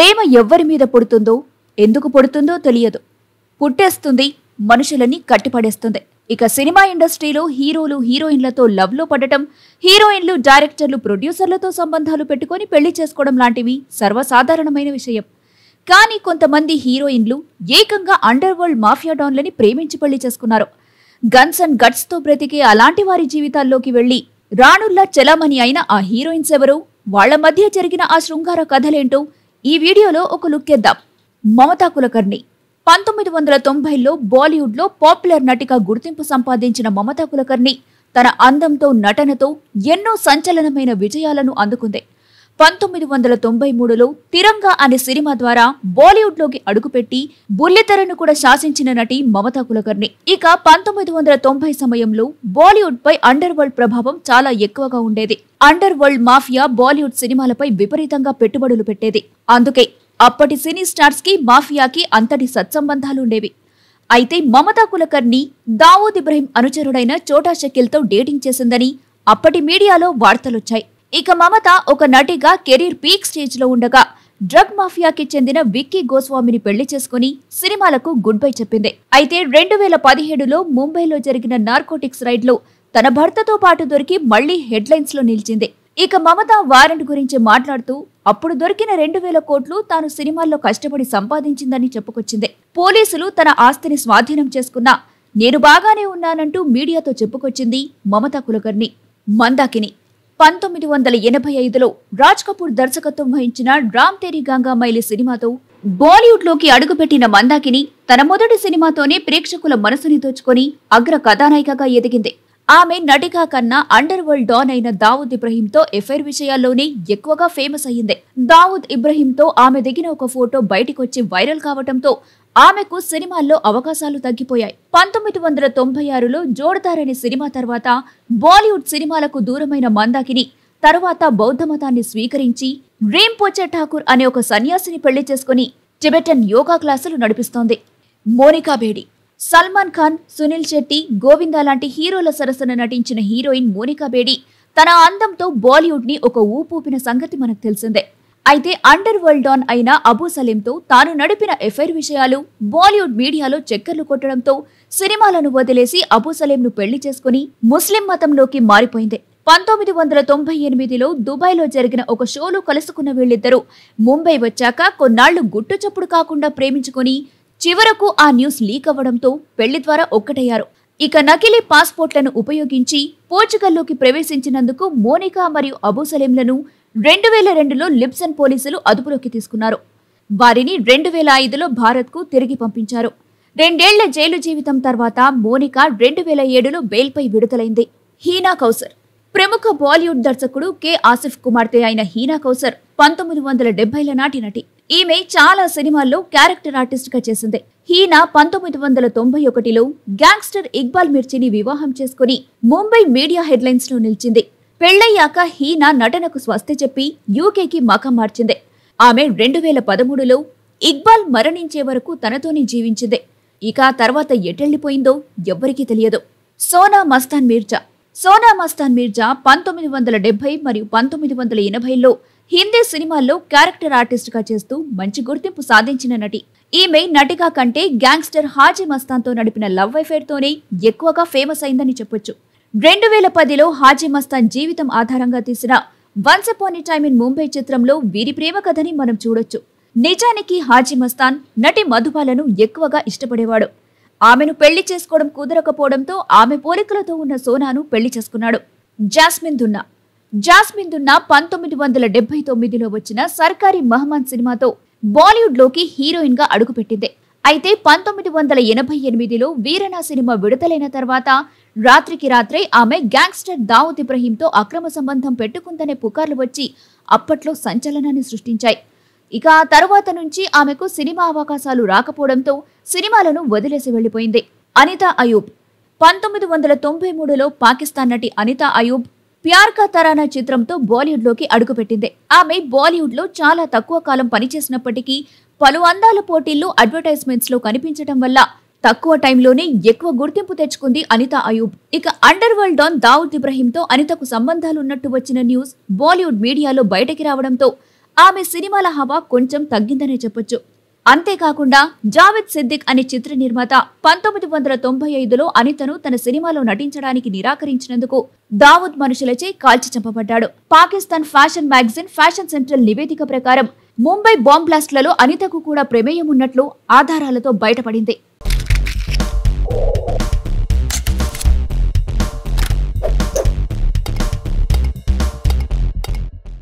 ప్రేమ ఎవ్వరి మీద పుడుతుందో ఎందుకు పుడుతుందో తెలియదు పుట్టేస్తుంది మనుషులని కట్టిపడేస్తుంది ఇక సినిమా ఇండస్ట్రీలో హీరోలు హీరోయిన్లతో లవ్లో పడటం హీరోయిన్లు డైరెక్టర్లు ప్రొడ్యూసర్లతో సంబంధాలు పెట్టుకొని పెళ్లి చేసుకోవడం లాంటివి సర్వసాధారణమైన విషయం కానీ కొంతమంది హీరోయిన్లు ఏకంగా అండర్ వరల్డ్ మాఫియా డాన్లని ప్రేమించి పెళ్లి చేసుకున్నారు గన్స్ అండ్ గట్స్తో బ్రతికే అలాంటి వారి జీవితాల్లోకి వెళ్ళి రాణుల్లా చలామణి అయిన ఆ హీరోయిన్స్ ఎవరు వాళ్ల మధ్య జరిగిన ఆ శృంగార కథలేంటో ఈ వీడియోలో ఒక లుక్ ఇద్దాం మమతా కులకర్ణి పంతొమ్మిది వందల తొంభైలో బాలీవుడ్లో పాపులర్ నటిగా గుర్తింపు సంపాదించిన మమతా కులకర్ణి తన అందంతో నటనతో ఎన్నో సంచలనమైన విజయాలను అందుకుంది పంతొమ్మిది వందల తొంభై మూడులో తిరంగా అనే సినిమా ద్వారా బాలీవుడ్ లోకి అడుగుపెట్టి బుల్లితెరను కూడా శాసించిన నటి మమతా కులకర్ణి ఇక పంతొమ్మిది వందల తొంభై సమయంలో బాలీవుడ్ పై అండర్ వరల్డ్ ప్రభావం చాలా ఎక్కువగా ఉండేది అండర్ వరల్డ్ మాఫియా బాలీవుడ్ సినిమాలపై విపరీతంగా పెట్టుబడులు పెట్టేది అందుకే అప్పటి సినీ స్టార్స్ కి మాఫియాకి అంతటి సత్సంబంధాలుండేవి అయితే మమతా కులకర్ణి దావూద్ ఇబ్రహీం అనుచరుడైన చోటా తో డేటింగ్ చేసిందని అప్పటి మీడియాలో వార్తలొచ్చాయి ఇక మమత ఒక నటిగా కెరీర్ పీక్ స్టేజ్లో ఉండగా డ్రగ్ మాఫియాకి చెందిన విక్కీ గోస్వామిని పెళ్లి చేసుకుని సినిమాలకు గుడ్ బై చెప్పింది అయితే రెండు వేల పదిహేడులో ముంబైలో జరిగిన నార్కోటిక్స్ రైడ్లో తన భర్తతో పాటు దొరికి మళ్లీ హెడ్లైన్స్లో నిలిచింది ఇక మమత వారెంట్ గురించి మాట్లాడుతూ అప్పుడు దొరికిన రెండు వేల కోట్లు తాను సినిమాల్లో కష్టపడి సంపాదించిందని చెప్పుకొచ్చింది పోలీసులు తన ఆస్తిని స్వాధీనం చేసుకున్నా నేను బాగానే ఉన్నానంటూ మీడియాతో చెప్పుకొచ్చింది మమత కులకర్ణి మందాకిని పంతొమ్మిది వందల ఎనభై ఐదులో రాజ్ కపూర్ దర్శకత్వం వహించిన రామ్ తేరీ మైలి సినిమాతో బాలీవుడ్ లోకి అడుగుపెట్టిన మందాకిని తన మొదటి సినిమాతోనే ప్రేక్షకుల మనసుని దోచుకొని అగ్ర కథానాయికగా ఎదిగింది ఆమె నటిగా కన్నా అండర్ వరల్డ్ డాన్ అయిన దావుద్ తో ఎఫ్ఐఆర్ విషయాల్లోనే ఎక్కువగా ఫేమస్ అయ్యింది దావుద్ ఇబ్రహీంతో ఆమె దిగిన ఒక ఫోటో బయటికొచ్చి వైరల్ కావడంతో ఆమెకు సినిమాల్లో అవకాశాలు తగ్గిపోయాయి పంతొమ్మిది వందల తొంభై ఆరులో జోడదార్ అనే సినిమా తర్వాత బాలీవుడ్ సినిమాలకు దూరమైన మందాకిని తరువాత బౌద్ధమతాన్ని స్వీకరించి పోచే ఠాకూర్ అనే ఒక సన్యాసిని పెళ్లి చేసుకుని టిబెటన్ యోగా క్లాసులు నడిపిస్తోంది మోనికా బేడి సల్మాన్ ఖాన్ సునీల్ శెట్టి గోవింద లాంటి హీరోల సరసన నటించిన హీరోయిన్ మోనికా బేడి తన అందంతో బాలీవుడ్ని ఒక ఊపూపిన సంగతి మనకు తెలిసిందే అయితే అండర్ వరల్డ్ డాన్ అయిన అబూ సలీంతో తాను నడిపిన ఎఫైర్ విషయాలు బాలీవుడ్ మీడియాలో చక్కర్లు కొట్టడంతో సినిమాలను వదిలేసి అబూ సలీంను పెళ్లి చేసుకుని ముస్లిం మతంలోకి మారిపోయింది పంతొమ్మిది వందల తొంభై ఎనిమిదిలో దుబాయ్లో జరిగిన ఒక షోలో కలుసుకున్న వీళ్ళిద్దరూ ముంబై వచ్చాక కొన్నాళ్లు గుట్టు చప్పుడు కాకుండా ప్రేమించుకుని చివరకు ఆ న్యూస్ లీక్ అవ్వడంతో పెళ్లి ద్వారా ఒక్కటయ్యారు ఇక నకిలీ పాస్పోర్ట్లను ఉపయోగించి పోర్చుగల్లోకి ప్రవేశించినందుకు మోనికా మరియు అబూసలీంలను రెండు వేల రెండులో లిబ్సన్ పోలీసులు అదుపులోకి తీసుకున్నారు వారిని రెండు వేల ఐదులో భారత్కు తిరిగి పంపించారు రెండేళ్ల జైలు జీవితం తర్వాత మోనికా రెండు వేల ఏడులో బెయిల్పై విడుదలైంది హీనా కౌసర్ ప్రముఖ బాలీవుడ్ దర్శకుడు కె ఆసిఫ్ కుమార్తె అయిన హీనా కౌసర్ పంతొమ్మిది వందల డెబ్బైల నాటి నటి ఈమె చాలా సినిమాల్లో క్యారెక్టర్ ఆర్టిస్ట్గా చేసింది హీనా పంతొమ్మిది వందల తొంభై ఒకటిలో గ్యాంగ్స్టర్ ఇక్బాల్ మిర్చిని వివాహం చేసుకుని ముంబై మీడియా హెడ్లైన్స్లో నిలిచింది పెళ్లయ్యాక హీనా నటనకు స్వస్తి చెప్పి యూకేకి మఖం మార్చింది ఆమె రెండు వేల పదమూడులో ఇక్బాల్ మరణించే వరకు తనతోనే జీవించింది ఇక తర్వాత ఎటెళ్లిపోయిందో ఎవ్వరికీ తెలియదు సోనా మస్తాన్ మీర్జా సోనా మస్తాన్ మీర్జా పంతొమ్మిది వందల డెబ్బై మరియు పంతొమ్మిది వందల ఎనభైలో హిందీ సినిమాల్లో క్యారెక్టర్ ఆర్టిస్ట్గా చేస్తూ మంచి గుర్తింపు సాధించిన నటి ఈమె నటిగా కంటే గ్యాంగ్స్టర్ హాజీ మస్తాన్తో నడిపిన లవ్ తోనే ఎక్కువగా ఫేమస్ అయిందని చెప్పొచ్చు రెండు వేల పదిలో హాజీ మస్తాన్ జీవితం ఆధారంగా తీసిన once upon time in Mumbai చిత్రంలో వీరి ప్రేమ కథని మనం చూడొచ్చు నిజానికి హాజీ మస్తాన్ నటి మధుబాలను ఎక్కువగా ఇష్టపడేవాడు ఆమెను పెళ్లి చేసుకోవడం కుదరకపోవడంతో ఆమె పోలికలతో ఉన్న సోనాను పెళ్లి చేసుకున్నాడు జాస్మిన్ దున్నా జాస్మిన్ దున్నా పంతొమ్మిది వందల డెబ్బై తొమ్మిదిలో వచ్చిన సర్కారీ మహమాన్ సినిమాతో బాలీవుడ్లోకి హీరోయిన్గా అడుగుపెట్టింది అయితే పంతొమ్మిది వందల ఎనభై ఎనిమిదిలో వీరణ సినిమా విడుదలైన తర్వాత రాత్రికి రాత్రే ఆమె గ్యాంగ్స్టర్ దావుద్ ఇబ్రహీంతో అక్రమ సంబంధం పెట్టుకుందనే పుకార్లు వచ్చి అప్పట్లో సంచలనాన్ని సృష్టించాయి ఇక తరువాత నుంచి ఆమెకు సినిమా అవకాశాలు రాకపోవడంతో సినిమాలను వదిలేసి వెళ్లిపోయింది అనిత అయూబ్ పంతొమ్మిది వందల తొంభై మూడులో పాకిస్తాన్ నటి అనిత అయూబ్ ప్యార్ కా తరానా చిత్రంతో బాలీవుడ్లోకి అడుగుపెట్టింది ఆమె బాలీవుడ్లో చాలా తక్కువ కాలం పనిచేసినప్పటికీ పలు అందాల పోటీల్లో అడ్వర్టైజ్మెంట్స్లో కనిపించడం వల్ల తక్కువ టైంలోనే ఎక్కువ గుర్తింపు తెచ్చుకుంది అనిత అయూబ్ ఇక అండర్ వరల్డ్ డాన్ దావుద్ ఇబ్రహీంతో అనితకు సంబంధాలు ఉన్నట్టు వచ్చిన న్యూస్ బాలీవుడ్ మీడియాలో బయటకి రావడంతో ఆమె సినిమాల హవా కొంచెం తగ్గిందనే చెప్పొచ్చు అంతేకాకుండా జావేద్ సిద్దిక్ అనే చిత్ర నిర్మాత పంతొమ్మిది వందల తొంభై ఐదులో అనితను తన సినిమాలో నటించడానికి నిరాకరించినందుకు దావుద్ మనుషులచే కాల్చి చంపబడ్డాడు Pakistan fashion magazine fashion central నివేదిక ప్రకారం ముంబై బాంబ్లాస్ట్లలో అనితకు కూడా ప్రమేయం ఉన్నట్లు ఆధారాలతో బయటపడింది